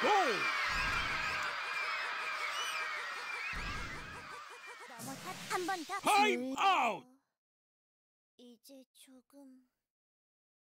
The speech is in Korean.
고! 한번 더. 타임 아웃! 이제 조금